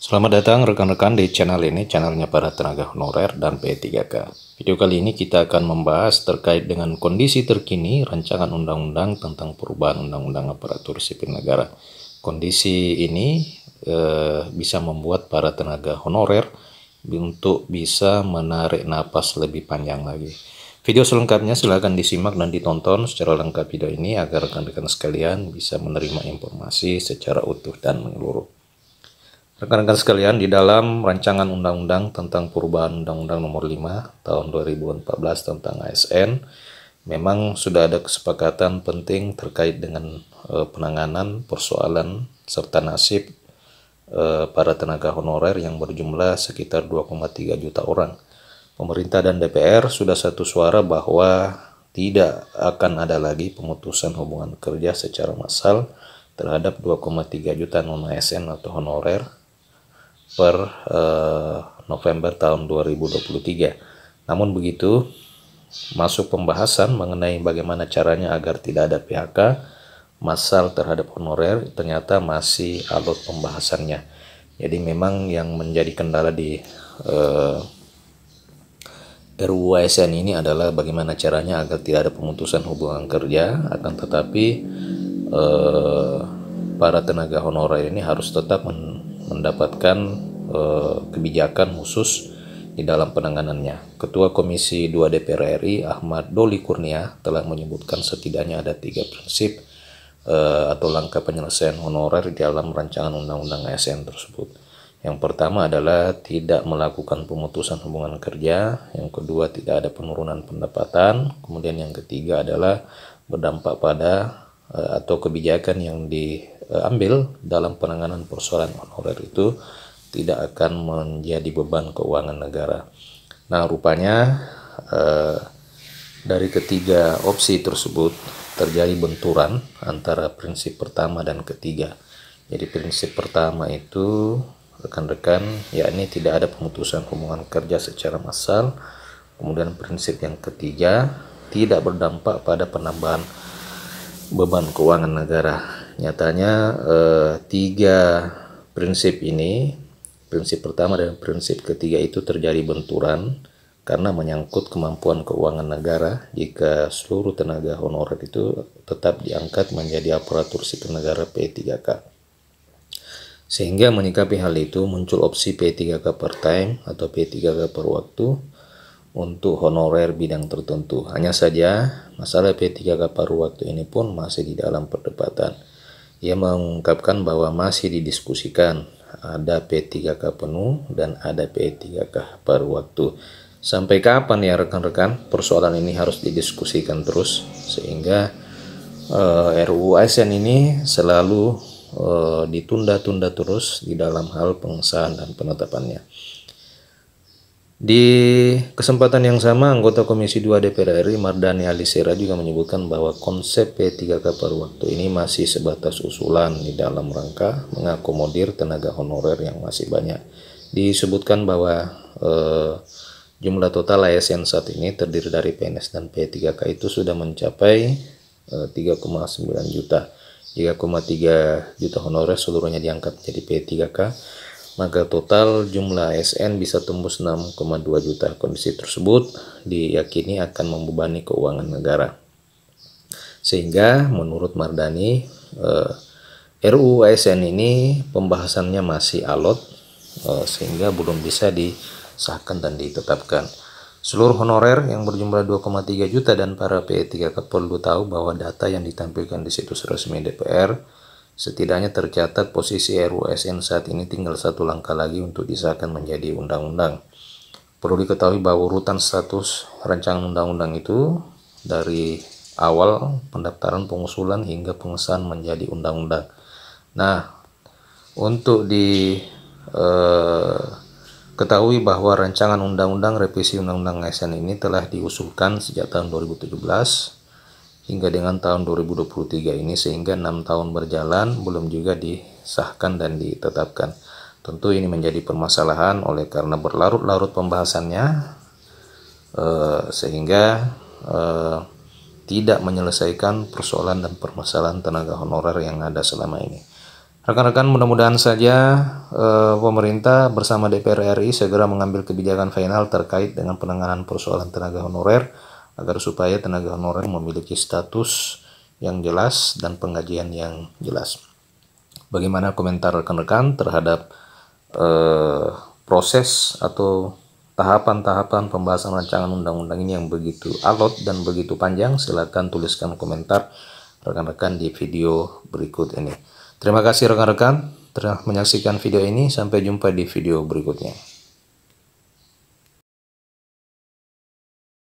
Selamat datang rekan-rekan di channel ini, channelnya para tenaga honorer dan P3K. Video kali ini kita akan membahas terkait dengan kondisi terkini rancangan undang-undang tentang perubahan undang-undang aparatur sipil negara. Kondisi ini eh, bisa membuat para tenaga honorer untuk bisa menarik napas lebih panjang lagi. Video selengkapnya silahkan disimak dan ditonton secara lengkap video ini agar rekan-rekan sekalian bisa menerima informasi secara utuh dan menyeluruh. Rekan-rekan sekalian, di dalam rancangan undang-undang tentang perubahan undang-undang nomor 5 tahun 2014 tentang ASN, memang sudah ada kesepakatan penting terkait dengan uh, penanganan persoalan serta nasib uh, para tenaga honorer yang berjumlah sekitar 2,3 juta orang. Pemerintah dan DPR sudah satu suara bahwa tidak akan ada lagi pemutusan hubungan kerja secara massal terhadap 2,3 juta non ASN atau honorer per eh, November tahun 2023. Namun begitu, masuk pembahasan mengenai bagaimana caranya agar tidak ada PHK masal terhadap honorer ternyata masih alot pembahasannya. Jadi memang yang menjadi kendala di eh, RUASN ini adalah bagaimana caranya agar tidak ada pemutusan hubungan kerja, akan tetapi eh, para tenaga honorer ini harus tetap men mendapatkan eh, kebijakan khusus di dalam penanganannya. Ketua Komisi 2 DPR RI Ahmad Doli Kurnia telah menyebutkan setidaknya ada tiga prinsip eh, atau langkah penyelesaian honorer di dalam rancangan undang-undang ASN tersebut. Yang pertama adalah tidak melakukan pemutusan hubungan kerja, yang kedua tidak ada penurunan pendapatan, kemudian yang ketiga adalah berdampak pada eh, atau kebijakan yang di Eh, ambil dalam penanganan persoalan honorer itu tidak akan menjadi beban keuangan negara. Nah, rupanya eh, dari ketiga opsi tersebut terjadi benturan antara prinsip pertama dan ketiga. Jadi prinsip pertama itu rekan-rekan yakni tidak ada pemutusan hubungan kerja secara massal. Kemudian prinsip yang ketiga tidak berdampak pada penambahan beban keuangan negara. Nyatanya eh, tiga prinsip ini, prinsip pertama dan prinsip ketiga itu terjadi benturan karena menyangkut kemampuan keuangan negara jika seluruh tenaga honorer itu tetap diangkat menjadi aparatur sipil negara P3K. Sehingga menyikapi hal itu muncul opsi P3K per time atau P3K per waktu untuk honorer bidang tertentu. Hanya saja masalah P3K per waktu ini pun masih di dalam perdebatan. Ia mengungkapkan bahwa masih didiskusikan ada P3K penuh dan ada P3K per waktu. Sampai kapan ya rekan-rekan persoalan ini harus didiskusikan terus sehingga eh, RUU ASN ini selalu eh, ditunda-tunda terus di dalam hal pengesahan dan penetapannya. Di kesempatan yang sama, anggota Komisi 2 DPR RI Mardani Alisera juga menyebutkan bahwa konsep P3K per waktu ini masih sebatas usulan di dalam rangka mengakomodir tenaga honorer yang masih banyak. Disebutkan bahwa eh, jumlah total ASN saat ini terdiri dari PNS dan P3K itu sudah mencapai eh, 3,9 juta. 3,3 juta honorer seluruhnya diangkat menjadi P3K maka total jumlah ASN bisa tembus 6,2 juta. Kondisi tersebut diyakini akan membebani keuangan negara. Sehingga menurut Mardani, eh, RUU ASN ini pembahasannya masih alot eh, sehingga belum bisa disahkan dan ditetapkan. Seluruh honorer yang berjumlah 2,3 juta dan para p 3 k perlu tahu bahwa data yang ditampilkan di situs resmi DPR Setidaknya tercatat posisi RUSN saat ini tinggal satu langkah lagi untuk disahkan menjadi undang-undang. Perlu diketahui bahwa urutan status rancangan undang-undang itu dari awal pendaftaran pengusulan hingga pengesahan menjadi undang-undang. Nah, untuk diketahui eh, bahwa rancangan undang-undang revisi undang-undang ASN ini telah diusulkan sejak tahun 2017 hingga dengan tahun 2023 ini sehingga enam tahun berjalan belum juga disahkan dan ditetapkan. Tentu ini menjadi permasalahan oleh karena berlarut-larut pembahasannya eh, sehingga eh, tidak menyelesaikan persoalan dan permasalahan tenaga honorer yang ada selama ini. Rekan-rekan, mudah-mudahan saja eh, pemerintah bersama DPR RI segera mengambil kebijakan final terkait dengan penanganan persoalan tenaga honorer agar supaya tenaga honorer memiliki status yang jelas dan penggajian yang jelas. Bagaimana komentar rekan-rekan terhadap eh, proses atau tahapan-tahapan pembahasan rancangan undang-undang ini yang begitu alot dan begitu panjang, silakan tuliskan komentar rekan-rekan di video berikut ini. Terima kasih rekan-rekan telah menyaksikan video ini, sampai jumpa di video berikutnya.